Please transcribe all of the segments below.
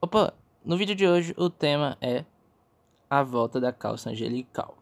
Opa, no vídeo de hoje o tema é a volta da calça angelical.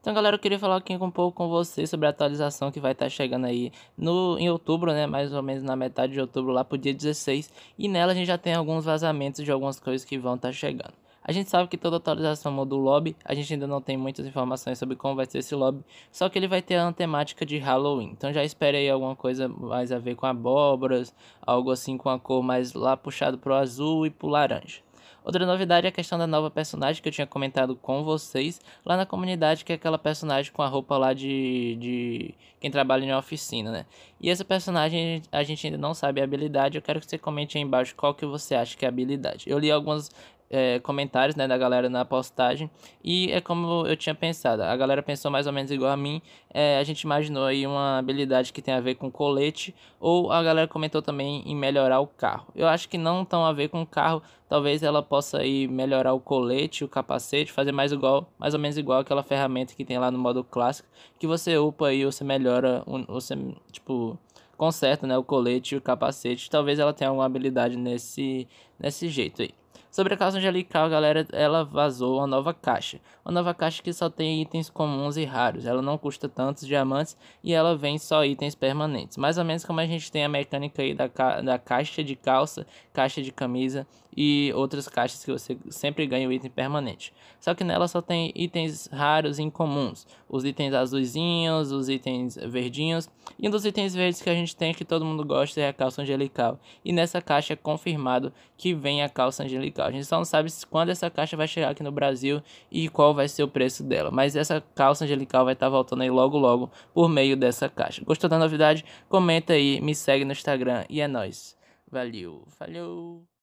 Então, galera, eu queria falar aqui um pouco com vocês sobre a atualização que vai estar tá chegando aí no, em outubro, né? Mais ou menos na metade de outubro, lá pro dia 16. E nela a gente já tem alguns vazamentos de algumas coisas que vão estar tá chegando. A gente sabe que toda atualização o lobby, a gente ainda não tem muitas informações sobre como vai ser esse lobby, só que ele vai ter a temática de Halloween. Então já espere aí alguma coisa mais a ver com abóboras, algo assim com a cor mais lá puxado pro azul e pro laranja. Outra novidade é a questão da nova personagem que eu tinha comentado com vocês lá na comunidade, que é aquela personagem com a roupa lá de, de quem trabalha em uma oficina, né? E essa personagem a gente ainda não sabe a habilidade, eu quero que você comente aí embaixo qual que você acha que é a habilidade. Eu li algumas é, comentários né, da galera na postagem. E é como eu tinha pensado. A galera pensou mais ou menos igual a mim. É, a gente imaginou aí uma habilidade que tem a ver com colete. Ou a galera comentou também em melhorar o carro. Eu acho que não tão a ver com o carro. Talvez ela possa aí melhorar o colete, o capacete, fazer mais igual, mais ou menos igual aquela ferramenta que tem lá no modo clássico. Que você upa aí, você melhora, você tipo conserta né, o colete e o capacete. Talvez ela tenha alguma habilidade nesse, nesse jeito aí. Sobre a calça angelical, galera, ela vazou uma nova caixa. Uma nova caixa que só tem itens comuns e raros. Ela não custa tantos diamantes e ela vem só itens permanentes. Mais ou menos como a gente tem a mecânica aí da, ca da caixa de calça, caixa de camisa e outras caixas que você sempre ganha o item permanente. Só que nela só tem itens raros e incomuns. Os itens azulzinhos os itens verdinhos. E um dos itens verdes que a gente tem que todo mundo gosta é a calça angelical. E nessa caixa é confirmado que vem a calça angelical a gente só não sabe quando essa caixa vai chegar aqui no Brasil e qual vai ser o preço dela. Mas essa calça Angelical vai estar tá voltando aí logo logo por meio dessa caixa. Gostou da novidade? Comenta aí, me segue no Instagram e é nóis. Valeu, valeu!